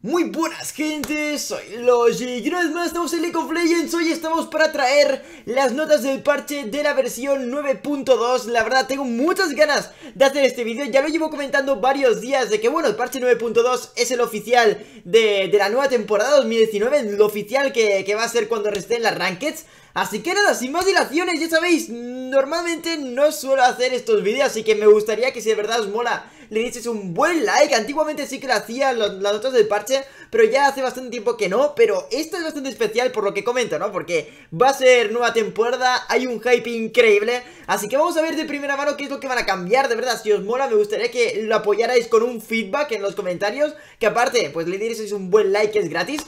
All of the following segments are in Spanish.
Muy buenas gente, soy Logic y una vez más estamos en League of Legends Hoy estamos para traer las notas del parche de la versión 9.2 La verdad tengo muchas ganas de hacer este vídeo Ya lo llevo comentando varios días de que bueno, el parche 9.2 es el oficial de, la nueva temporada 2019 lo oficial que, va a ser cuando en las rankeds Así que nada, sin más dilaciones, ya sabéis, normalmente no suelo hacer estos vídeos Así que me gustaría que si de verdad os mola le dices un buen like. Antiguamente sí que lo hacía las notas del parche, pero ya hace bastante tiempo que no. Pero esto es bastante especial por lo que comento, ¿no? Porque va a ser nueva temporada, hay un hype increíble. Así que vamos a ver de primera mano qué es lo que van a cambiar. De verdad, si os mola, me gustaría que lo apoyarais con un feedback en los comentarios. Que aparte, pues le dices un buen like, que es gratis.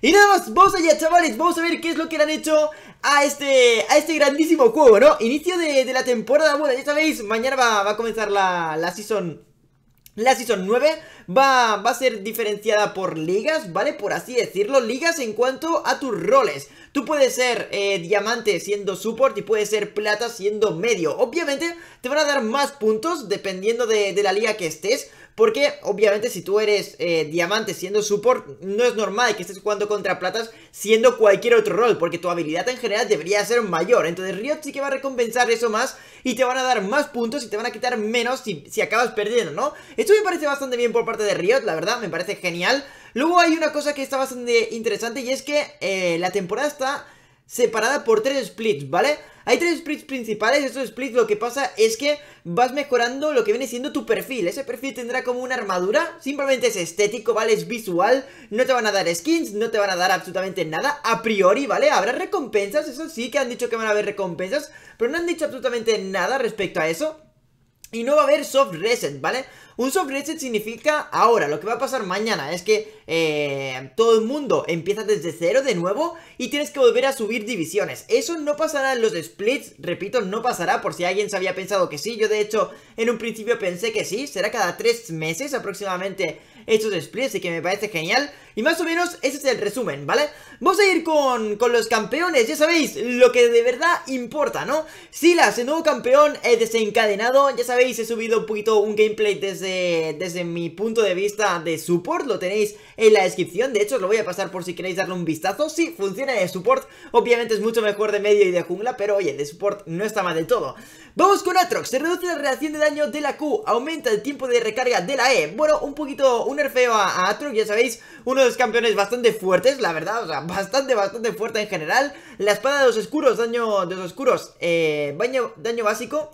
Y nada más, vamos allá chavales, vamos a ver qué es lo que le han hecho a este a este grandísimo juego, ¿no? Inicio de, la temporada, bueno, ya sabéis, mañana va, a comenzar la, la season la Season 9 va, a ser diferenciada por ligas, ¿vale? Por así decirlo, ligas en cuanto a tus roles. Tú puedes ser eh, diamante siendo support y puedes ser plata siendo medio. Obviamente te van a dar más puntos dependiendo de la liga que estés, porque obviamente si tú eres eh, diamante siendo support, no es normal que estés jugando contra platas siendo cualquier otro rol, porque tu habilidad en general debería ser mayor. Entonces Riot sí que va a recompensar eso más y te van a dar más puntos y te van a quitar menos si, acabas perdiendo, ¿no? Esto me parece bastante bien por parte de Riot, la verdad, me parece genial. Luego hay una cosa que está bastante interesante y es que eh, la temporada está separada por tres splits, ¿vale? Hay tres splits principales, estos splits lo que pasa es que vas mejorando lo que viene siendo tu perfil. Ese perfil tendrá como una armadura, simplemente es estético, ¿vale? Es visual, no te van a dar skins, no te van a dar absolutamente nada a priori, ¿vale? Habrá recompensas, eso sí que han dicho que van a haber recompensas, pero no han dicho absolutamente nada respecto a eso. Y no va a haber soft reset, ¿vale? Un soft reset significa ahora, lo que va a pasar mañana es que eh, todo el mundo empieza desde cero de nuevo y tienes que volver a subir divisiones. Eso no pasará en los splits, repito, no pasará por si alguien se había pensado que sí. Yo de hecho en un principio pensé que sí, será cada tres meses aproximadamente de split, así que me parece genial. Y más o menos ese es el resumen, ¿vale? Vamos a ir con, los campeones, ya sabéis, lo que de verdad importa, ¿no? Silas, el nuevo campeón eh, desencadenado, ya sabéis, he subido un poquito un gameplay desde, desde mi punto de vista de support, lo tenéis en la descripción, de hecho os lo voy a pasar por si queréis darle un vistazo, sí, funciona de support, obviamente es mucho mejor de medio y de jungla, pero oye, de support no está mal del todo. Vamos con Atrox, se reduce la reacción de daño de la Q, aumenta el tiempo de recarga de la E, bueno, un poquito, un nerfeo a, a ya sabéis, uno de los campeones bastante fuertes, la verdad, o sea, bastante, bastante fuerte en general. La espada de los oscuros, daño de los oscuros, eh, daño, daño básico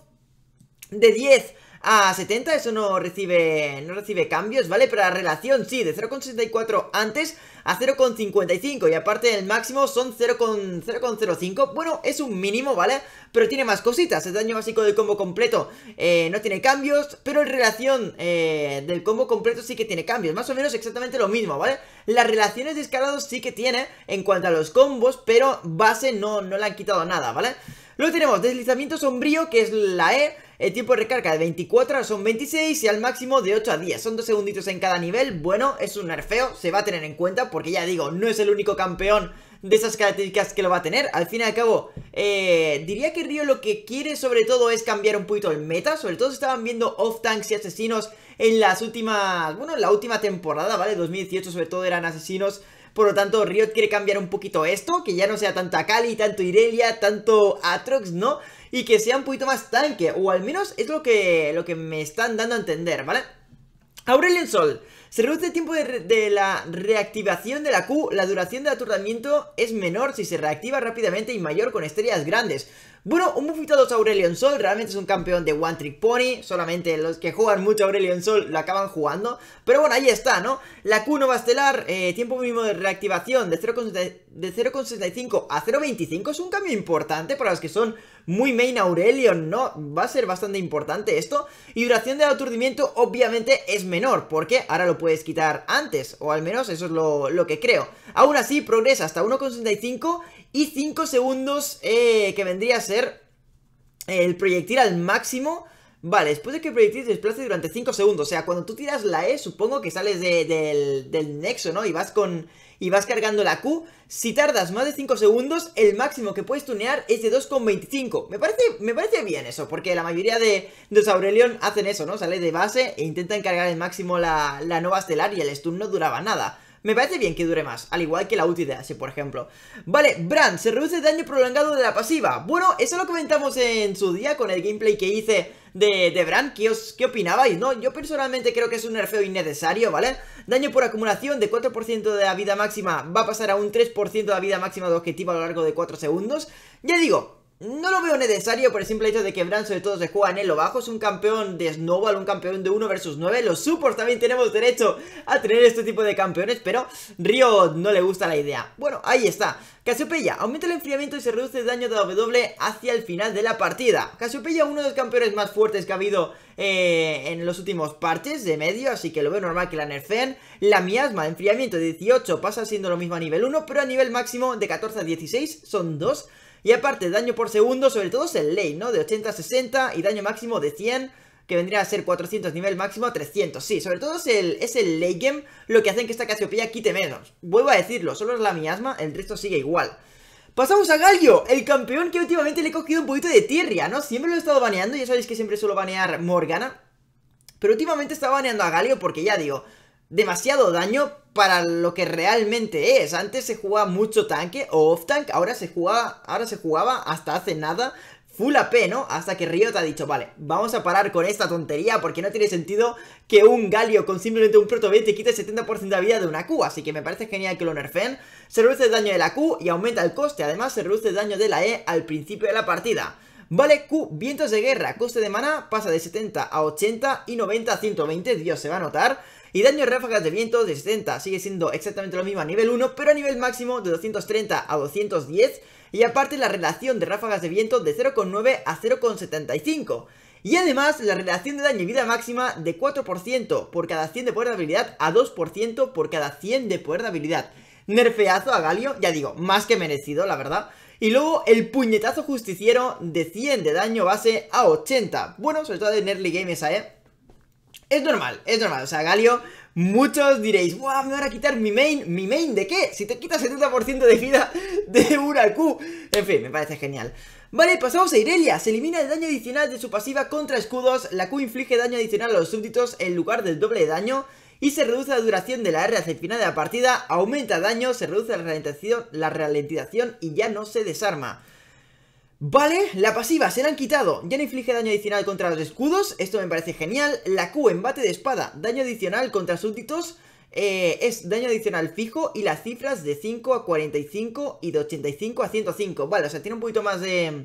de 10 a 70, eso no recibe, no recibe cambios, ¿vale? Pero la relación sí, de 0,64 antes a 0,55 y aparte el máximo son 0,05, bueno, es un mínimo, ¿vale? Pero tiene más cositas, el daño básico del combo completo eh, no tiene cambios, pero en relación eh, del combo completo sí que tiene cambios, más o menos exactamente lo mismo, ¿vale? Las relaciones de escalados sí que tiene en cuanto a los combos, pero base no, no le han quitado nada, ¿vale? Luego tenemos deslizamiento sombrío, que es la E. El tiempo de recarga de 24 son 26 y al máximo de 8 a 10. Son 2 segunditos en cada nivel. Bueno, es un nerfeo, se va a tener en cuenta porque ya digo, no es el único campeón de esas características que lo va a tener. Al fin y al cabo, eh, diría que Río lo que quiere sobre todo es cambiar un poquito el meta, sobre todo se estaban viendo off-tanks y asesinos en las últimas, bueno, en la última temporada, ¿vale? 2018 sobre todo eran asesinos. Por lo tanto, Riot quiere cambiar un poquito esto, que ya no sea tanto Akali, tanto Irelia, tanto Atrox, ¿no? Y que sea un poquito más tanque, o al menos es lo que, lo que me están dando a entender, ¿vale? Aurelien Sol. Se reduce el tiempo de, la reactivación de la Q, la duración del aturdamiento es menor si se reactiva rápidamente y mayor con estrellas grandes. Bueno, un buffito a Aurelion Sol, realmente es un campeón de One Trick Pony, solamente los que juegan mucho Aurelion Sol lo acaban jugando, pero bueno, ahí está, ¿no? La Q no va a estelar, eh, tiempo mínimo de reactivación de 0,65 a 0,25 es un cambio importante para los que son muy main Aurelion, ¿no? Va a ser bastante importante esto, y duración del aturdimiento obviamente es menor, porque ahora lo puedes quitar antes, o al menos eso es lo, lo que creo. Aún así, progresa hasta 1,65 y 5 segundos eh, que vendría a ser el proyectil al máximo. Vale, después de que el proyectil se desplace durante 5 segundos. O sea, cuando tú tiras la E, supongo que sales del, nexo, ¿no? Y vas con. Y vas cargando la Q. Si tardas más de 5 segundos, el máximo que puedes tunear es de 2,25. Me parece, me parece bien eso, porque la mayoría de, de los Aurelion hacen eso, ¿no? Sale de base e intentan cargar el máximo la, la nova estelar y el stun no duraba nada. Me parece bien que dure más, al igual que la ulti de por ejemplo. Vale, Brand, se reduce el daño prolongado de la pasiva. Bueno, eso lo comentamos en su día con el gameplay que hice de, de Brand, ¿qué, ¿qué opinabais? No, yo personalmente creo que es un nerfeo innecesario, ¿vale? Daño por acumulación de 4% de la vida máxima va a pasar a un 3% de la vida máxima de objetivo a lo largo de 4 segundos. Ya digo, no lo veo necesario por el simple hecho de que Bran sobre todo se juega en el lo bajo, es un campeón de Snowball, un campeón de 1 versus 9, los supports también tenemos derecho a tener este tipo de campeones, pero Río no le gusta la idea. Bueno, ahí está. Casiopeya, aumenta el enfriamiento y se reduce el daño de W hacia el final de la partida. Casiopeya, uno de los campeones más fuertes que ha habido eh, en los últimos parches de medio, así que lo veo normal que la nerfeen. La miasma, enfriamiento de 18, pasa siendo lo mismo a nivel 1, pero a nivel máximo de 14 a 16 son 2. Y aparte, daño por segundo, sobre todo es el ley, ¿no? De 80 a 60 y daño máximo de 100 que vendría a ser 400 nivel máximo a 300. Sí, sobre todo es el, es el late game lo que hacen que esta Casiopea quite menos. Vuelvo a decirlo, solo es la miasma, el resto sigue igual. Pasamos a Galio, el campeón que últimamente le he cogido un poquito de tierra, ¿no? Siempre lo he estado baneando, ya sabéis que siempre suelo banear Morgana. Pero últimamente estaba baneando a Galio porque ya digo, demasiado daño para lo que realmente es. Antes se jugaba mucho tanque o off tank, ahora se jugaba, ahora se jugaba hasta hace nada full AP, ¿no? Hasta que Riot ha dicho, vale, vamos a parar con esta tontería porque no tiene sentido que un Galio con simplemente un proto te quite 70% de vida de una Q, así que me parece genial que lo nerfen. Se reduce el daño de la Q y aumenta el coste, además se reduce el daño de la E al principio de la partida. Vale, Q, vientos de guerra, coste de mana pasa de 70 a 80 y 90 a 120, Dios, se va a notar. Y daño de ráfagas de viento de 60 sigue siendo exactamente lo mismo a nivel 1, pero a nivel máximo de 230 a 210. Y aparte la relación de ráfagas de viento de 0,9 a 0,75. Y además la relación de daño y vida máxima de 4% por cada 100 de poder de habilidad a 2% por cada 100 de poder de habilidad. Nerfeazo a Galio, ya digo, más que merecido la verdad. Y luego el puñetazo justiciero de 100 de daño base a 80. Bueno, sobre todo de Nerly Games, ¿eh? Es normal, es normal. O sea, Galio, muchos diréis, ¡buah! me van a quitar mi main. ¿Mi main de qué? Si te quitas 70% de vida de una Q. En fin, me parece genial. Vale, pasamos a Irelia. Se elimina el daño adicional de su pasiva contra escudos. La Q inflige daño adicional a los súbditos en lugar del doble daño. Y se reduce la duración de la R hacia el final de la partida. Aumenta daño, se reduce la la ralentización y ya no se desarma. Vale, la pasiva se la han quitado, ya no inflige daño adicional contra los escudos, esto me parece genial, la Q embate de espada, daño adicional contra súbditos, eh, es daño adicional fijo y las cifras de 5 a 45 y de 85 a 105, vale, o sea, tiene un poquito más de...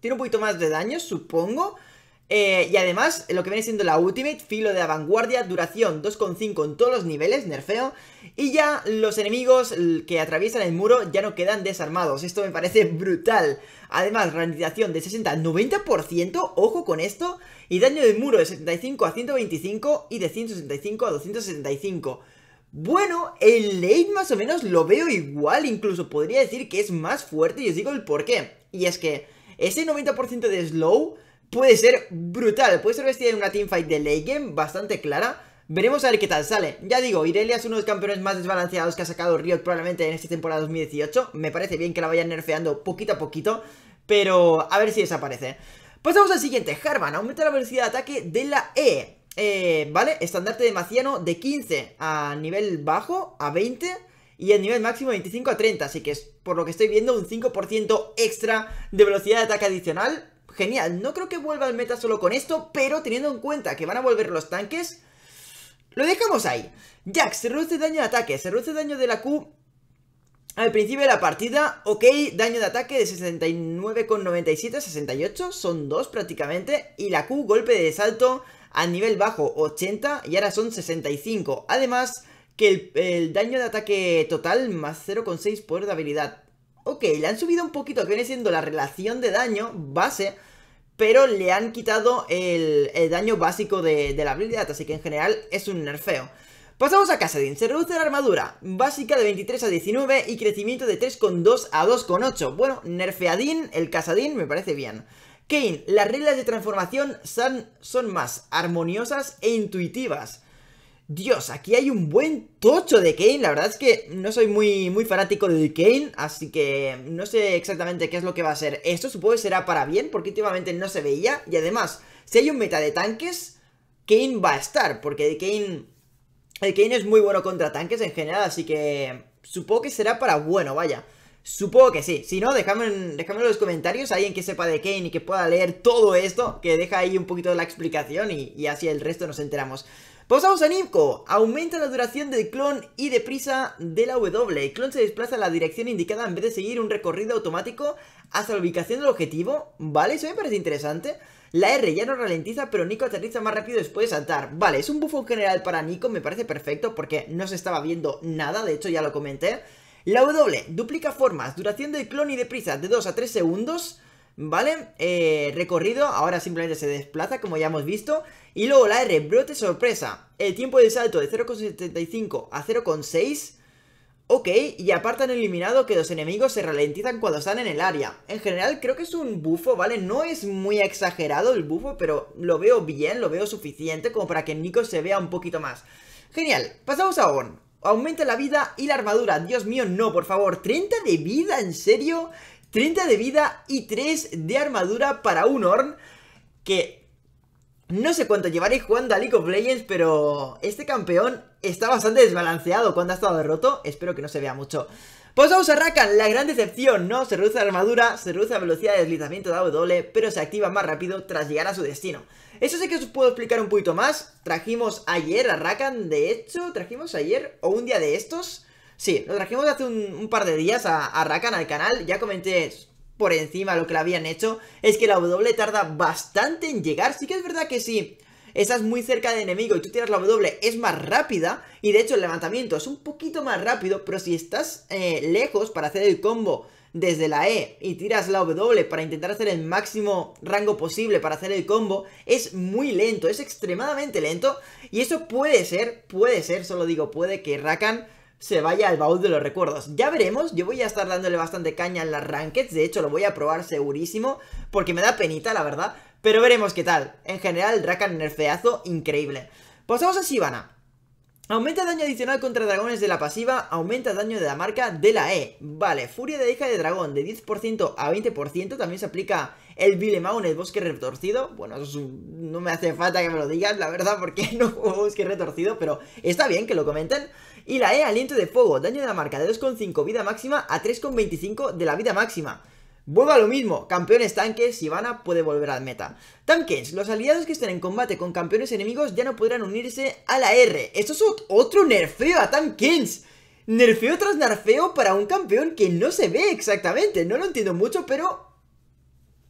Tiene un poquito más de daño, supongo, eh, y además, lo que viene siendo la Ultimate, filo de vanguardia, duración 2,5 en todos los niveles, nerfeo. Y ya los enemigos que atraviesan el muro ya no quedan desarmados. Esto me parece brutal. Además, ralentización de 60 a 90%, ojo con esto. Y daño del muro de 75 a 125 y de 165 a 265. Bueno, el late más o menos lo veo igual, incluso podría decir que es más fuerte y os digo el porqué. Y es que ese 90% de slow puede ser brutal. Puede ser vestida en una teamfight de late game bastante clara. Veremos a ver qué tal sale. Ya digo, Irelia es uno de los campeones más desbalanceados que ha sacado Riot probablemente en esta temporada 2018. Me parece bien que la vayan nerfeando poquito a poquito, pero a ver si desaparece. Pasamos al siguiente, Harman, aumenta la velocidad de ataque de la E. Eh, ¿Vale? Estandarte de Maciano de 15 a nivel bajo a 20 y el nivel máximo 25 a 30, así que es por lo que estoy viendo un 5% extra de velocidad de ataque adicional genial. No creo que vuelva al meta solo con esto, pero teniendo en cuenta que van a volver los tanques, lo dejamos ahí. Jack, se reduce daño de ataque, se reduce daño de la Q al principio de la partida, ok, daño de ataque de 69,97 a 68, son dos prácticamente, y la Q, golpe de salto a nivel bajo 80 y ahora son 65. Además, que el, el daño de ataque total más 0,6 poder de habilidad ok, le han subido un poquito, que viene siendo la relación de daño base, pero le han quitado el, daño básico de, la habilidad, así que en general es un nerfeo. Pasamos a Kassadin, se reduce la armadura, básica de 23 a 19 y crecimiento de 3,2 a 2,8. Bueno, nerfeadín, el Casadín me parece bien. Kane, las reglas de transformación son, son más armoniosas e intuitivas. Dios, aquí hay un buen tocho de Kane. La verdad es que no soy muy, muy fanático de Kane, así que no sé exactamente qué es lo que va a ser. Esto supongo que será para bien, porque últimamente no se veía. Y además, si hay un meta de tanques, Kane va a estar, porque de Kane, es muy bueno contra tanques en general, así que supongo que será para bueno, vaya. Supongo que sí. Si no, déjame en los comentarios alguien que sepa de Kane y que pueda leer todo esto, que deja ahí un poquito de la explicación y así el resto nos enteramos. Pasamos a Nimco, aumenta la duración del clon y de prisa de la W. El clon se desplaza en la dirección indicada en vez de seguir un recorrido automático hasta la ubicación del objetivo. Vale, eso me parece interesante. La R ya no ralentiza, pero Nico aterriza más rápido después de saltar. Vale, es un buffo general para Nico, me parece perfecto porque no se estaba viendo nada, de hecho ya lo comenté. La W duplica formas, duración del clon y de prisa de 2 a 3 segundos. ¿vale? Eh, recorrido, ahora simplemente se desplaza, como ya hemos visto. Y luego la R, brote sorpresa. El tiempo de salto de 0,75 a 0,6. Ok, y apartan eliminado que los enemigos se ralentizan cuando están en el área. En general creo que es un bufo, ¿vale? No es muy exagerado el bufo, pero lo veo bien, lo veo suficiente como para que Nico se vea un poquito más. Genial, pasamos a On. Aumenta la vida y la armadura. Dios mío, no, por favor. ¿30 de vida? ¿En serio? 30 de vida y 3 de armadura para un horn. que no sé cuánto llevaré jugando a League of Legends, pero este campeón está bastante desbalanceado cuando ha estado derroto Espero que no se vea mucho. Pues vamos a Rakan, la gran decepción, ¿no? Se reduce la armadura, se reduce la velocidad de deslizamiento de W, pero se activa más rápido tras llegar a su destino. Eso sí que os puedo explicar un poquito más. Trajimos ayer a Rakan, de hecho, trajimos ayer o un día de estos Sí, lo trajimos hace un, par de días a, Rakan al canal, ya comenté por encima lo que le habían hecho es que la W tarda bastante en llegar. Sí que es verdad que si Estás muy cerca de enemigo y tú tiras la W es más rápida y de hecho el levantamiento es un poquito más rápido, pero si estás eh, lejos para hacer el combo desde la E y tiras la W para intentar hacer el máximo rango posible para hacer el combo, es muy lento, es extremadamente lento y eso puede ser, puede ser, solo digo puede que Rakan se vaya al baúl de los recuerdos. Ya veremos, yo voy a estar dándole bastante caña en las rankeds, de hecho lo voy a probar segurísimo, porque me da penita, la verdad, pero veremos qué tal. En general, el feazo increíble. Pasamos a Sivana. Aumenta daño adicional contra dragones de la pasiva, aumenta daño de la marca de la E. Vale, furia de hija de dragón de 10% a 20%, también se aplica el Vilema, el bosque retorcido. Bueno, no me hace falta que me lo digas, la verdad, porque no juego bosque retorcido, pero está bien que lo comenten. Y la E, aliento de fuego, daño de la marca de 2,5 vida máxima a 3,25 de la vida máxima. Vuelvo a lo mismo, campeones tanques, Ivana puede volver al meta. Tanques, los aliados que estén en combate con campeones enemigos ya no podrán unirse a la R. Esto es otro nerfeo a Tankens. Nerfeo tras nerfeo para un campeón que no se ve exactamente, no lo entiendo mucho, pero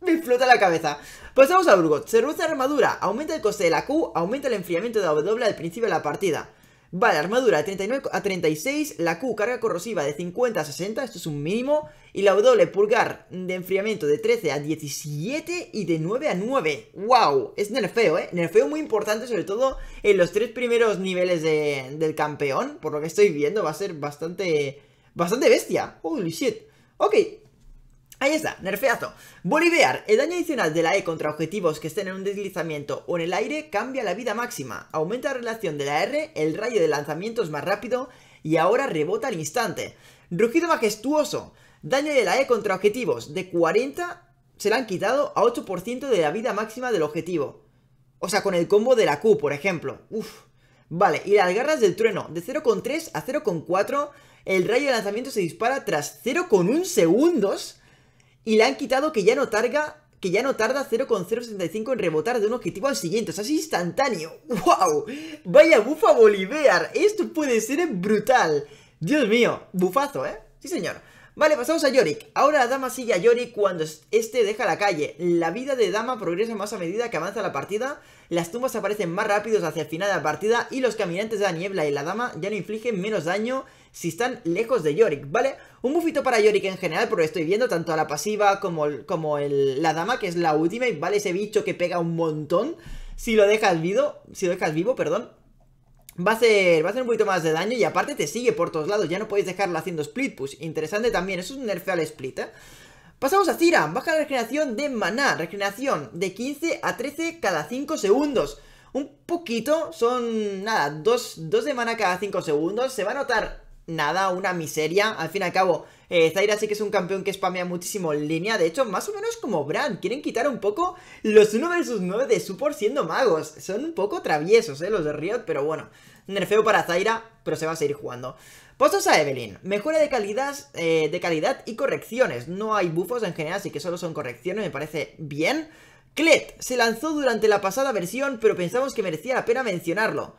me flota la cabeza. vamos a Urgot. Se reduce la armadura, aumenta el coste de la Q, aumenta el enfriamiento de la W al principio de la partida. Vale, armadura de 39 a 36, la Q carga corrosiva de 50 a 60, esto es un mínimo, y la W pulgar de enfriamiento de 13 a 17 y de 9 a 9. ¡Wow! Es nerfeo, ¿eh? Nerfeo muy importante, sobre todo en los tres primeros niveles del campeón, por lo que estoy viendo, va a ser bastante, bastante bestia. ¡Holy shit! Ok, Ahí está, nerfeazo. Bolivear. El daño adicional de la E contra objetivos que estén en un deslizamiento o en el aire cambia la vida máxima. Aumenta la relación de la R, el rayo de lanzamiento es más rápido y ahora rebota al instante. Rugido majestuoso. Daño de la E contra objetivos de 40 se le han quitado a 8% de la vida máxima del objetivo. O sea, con el combo de la Q, por ejemplo. Uf. Vale, y las garras del trueno, de 0,3 a 0,4, el rayo de lanzamiento se dispara tras 0,1 segundos y le han quitado que ya no targa que ya no tarda 0,075 en rebotar de un objetivo al siguiente. O sea, es instantáneo. ¡Wow! Vaya bufa Bolivar! Esto puede ser brutal. Dios mío. Bufazo, ¿eh? Sí, señor. Vale, pasamos a Yorick. Ahora la dama sigue a Yorick cuando este deja la calle. La vida de dama progresa más a medida que avanza la partida. Las tumbas aparecen más rápidos hacia el final de la partida y los caminantes de la niebla y la dama ya no infligen menos daño si están lejos de Yorick, ¿vale? Un bufito para Yorick en general, porque estoy viendo tanto a la pasiva como, como la dama, que es la última. Y ¿vale? Ese bicho que pega un montón. Si lo dejas vivo, si lo dejas vivo, perdón, Va a, hacer, va a ser un poquito más de daño y aparte te sigue por todos lados, ya no podéis dejarlo haciendo split push. Interesante también, eso es un nerf al split, ¿eh? Pasamos a Cira, baja la regeneración de maná, regeneración de 15 a 13 cada 5 segundos. Un poquito, son nada, 2, de mana cada 5 segundos. Se va a notar nada, una miseria. Al fin y al cabo, eh, Zaira sí que es un campeón que spamea muchísimo en línea. De hecho, más o menos como Brand. Quieren quitar un poco los 1 vs 9 de support siendo magos. Son un poco traviesos, eh, los de Riot. Pero bueno, nerfeo para Zaira, pero se va a seguir jugando. Postos a Evelyn. Mejora de calidad, eh, de calidad y correcciones. No hay buffos en general, así que solo son correcciones. Me parece bien. Clet se lanzó durante la pasada versión, pero pensamos que merecía la pena mencionarlo.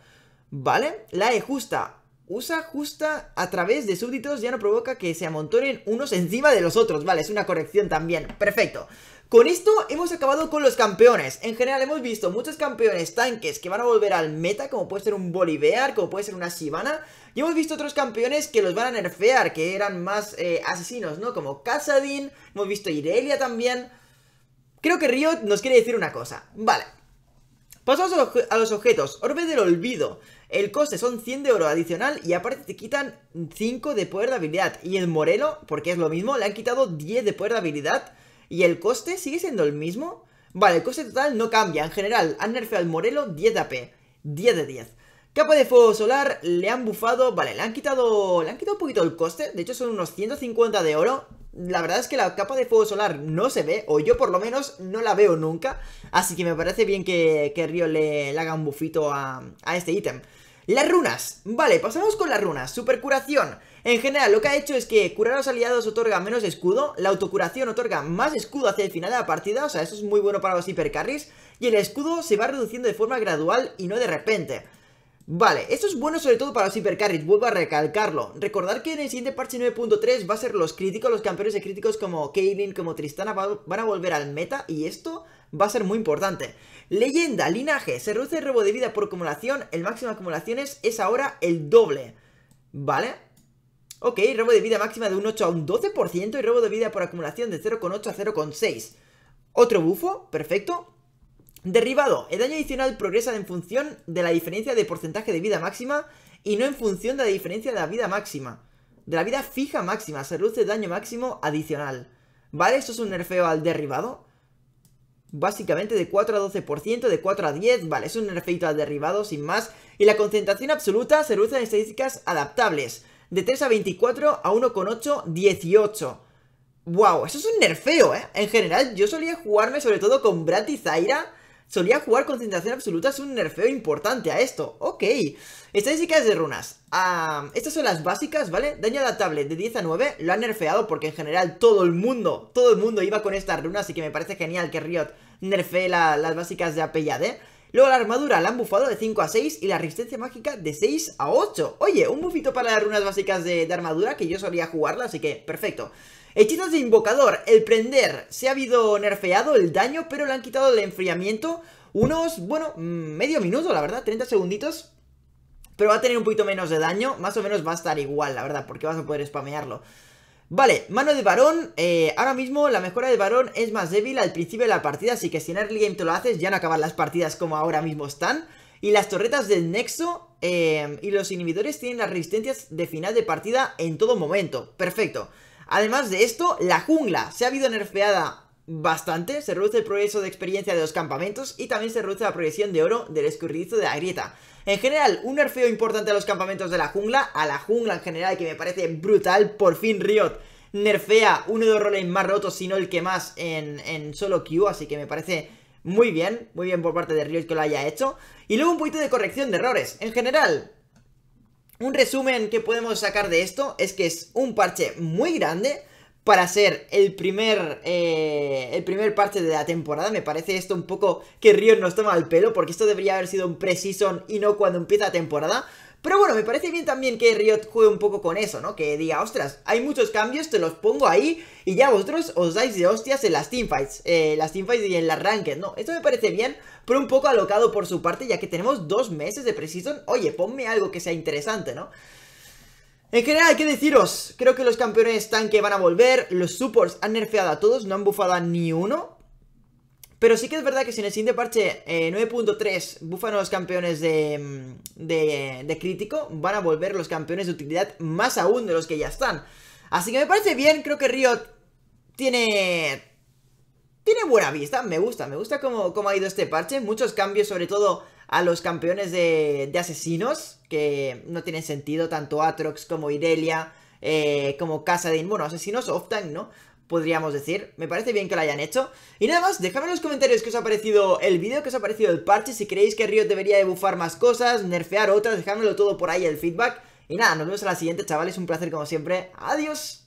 ¿Vale? La E justa Usa justa a través de súbditos ya no provoca que se amontonen unos encima de los otros. Vale, es una corrección también. Perfecto. Con esto hemos acabado con los campeones. En general hemos visto muchos campeones tanques que van a volver al meta, como puede ser un Bolivar, como puede ser una Sivana. Y hemos visto otros campeones que los van a nerfear, que eran más eh, asesinos, ¿no? Como Casadin, hemos visto Irelia también. Creo que Riot nos quiere decir una cosa. Vale, Pasamos a los objetos. Orbe del olvido. El coste son 100 de oro adicional y aparte te quitan 5 de poder de habilidad. Y el Morelo, porque es lo mismo, le han quitado 10 de poder de habilidad. Y el coste sigue siendo el mismo. Vale, el coste total no cambia. En general, han nerfeado al Morelo 10 de AP. 10 de 10. Capa de fuego solar, le han bufado, vale, le han quitado, le han quitado un poquito el coste, de hecho son unos 150 de oro, la verdad es que la capa de fuego solar no se ve, o yo por lo menos no la veo nunca, así que me parece bien que, que Río le, haga un bufito a, este ítem. Las runas, vale, pasamos con las runas, supercuración En general lo que ha hecho es que curar a los aliados otorga menos escudo La autocuración otorga más escudo hacia el final de la partida O sea, eso es muy bueno para los hipercarries Y el escudo se va reduciendo de forma gradual y no de repente Vale, esto es bueno sobre todo para los hipercarries, vuelvo a recalcarlo. Recordar que en el siguiente parche 9.3 va a ser los críticos, los campeones de críticos como Kaylin, como Tristana van a volver al meta y esto va a ser muy importante. Leyenda, linaje, se reduce el robo de vida por acumulación, el máximo de acumulaciones es ahora el doble. ¿Vale? Ok, robo de vida máxima de un 8 a un 12% y robo de vida por acumulación de 0,8 a 0,6. Otro bufo, perfecto. Derribado. El daño adicional progresa en función de la diferencia de porcentaje de vida máxima y no en función de la diferencia de la vida máxima. De la vida fija máxima, se reduce el daño máximo adicional. ¿Vale? eso es un nerfeo al derribado. Básicamente de 4 a 12%, de 4 a 10, vale, es un nerfeito al derribado, sin más. Y la concentración absoluta se reduce en estadísticas adaptables. De 3 a 24 a 1,8, 18. ¡Wow! Eso es un nerfeo, ¿eh? En general, yo solía jugarme sobre todo con Brat y solía jugar concentración absoluta, es un nerfeo importante a esto. Ok. Estadísticas de runas. Ah, estas son las básicas, ¿vale? Daño adaptable de 10 a 9. Lo han nerfeado porque en general todo el mundo, todo el mundo iba con estas runas. Así que me parece genial que Riot nerfee las básicas de AD. Luego la armadura la han bufado de 5 a 6 y la resistencia mágica de 6 a 8. Oye, un bufito para las runas básicas de, de armadura que yo solía jugarla, así que perfecto. Hechizos de invocador, el prender, se ha habido nerfeado el daño, pero le han quitado el enfriamiento unos, bueno, medio minuto, la verdad, 30 segunditos. Pero va a tener un poquito menos de daño, más o menos va a estar igual, la verdad, porque vas a poder spamearlo. Vale, mano de varón, eh, ahora mismo la mejora de varón es más débil al principio de la partida, así que si en early game te lo haces ya no acaban las partidas como ahora mismo están. Y las torretas del nexo eh, y los inhibidores tienen las resistencias de final de partida en todo momento, perfecto. Además de esto, la jungla se ha habido nerfeada bastante, se reduce el progreso de experiencia de los campamentos y también se reduce la progresión de oro del escurridizo de la grieta. En general, un nerfeo importante a los campamentos de la jungla, a la jungla en general que me parece brutal, por fin Riot nerfea uno de los roles más rotos, sino el que más en, en solo Q, así que me parece muy bien, muy bien por parte de Riot que lo haya hecho. Y luego un poquito de corrección de errores. En general, un resumen que podemos sacar de esto es que es un parche muy grande para ser el primer, eh, el primer parche de la temporada. Me parece esto un poco que Riot nos toma el pelo, porque esto debería haber sido un pre-season y no cuando empieza la temporada. Pero bueno, me parece bien también que Riot juegue un poco con eso, ¿no? Que diga, ostras, hay muchos cambios, te los pongo ahí y ya vosotros os dais de hostias en las teamfights, eh, las teamfights y en las ranked, ¿no? Esto me parece bien pero un poco alocado por su parte, ya que tenemos dos meses de Precision. Oye, ponme algo que sea interesante, ¿no? En general, ¿qué deciros? Creo que los campeones tanque van a volver, los supports han nerfeado a todos, no han bufado a ni uno. Pero sí que es verdad que si en el siguiente parche 9.3 eh, bufan a los campeones de, mm, de, de crítico, van a volver los campeones de utilidad más aún de los que ya están. Así que me parece bien, creo que Riot tiene tiene buena vista, me gusta, me gusta cómo, cómo, ha ido este parche. Muchos cambios, sobre todo a los campeones de, asesinos, que no tienen sentido, tanto Atrox como Irelia, eh, como Casadin. Bueno, asesinos off-tank, ¿no? Podríamos decir, me parece bien que lo hayan hecho Y nada más, dejadme en los comentarios qué os ha parecido el vídeo, qué os ha parecido el parche Si creéis que Riot debería de más cosas, nerfear otras, dejadmelo todo por ahí el feedback Y nada, nos vemos en la siguiente chavales, un placer como siempre, adiós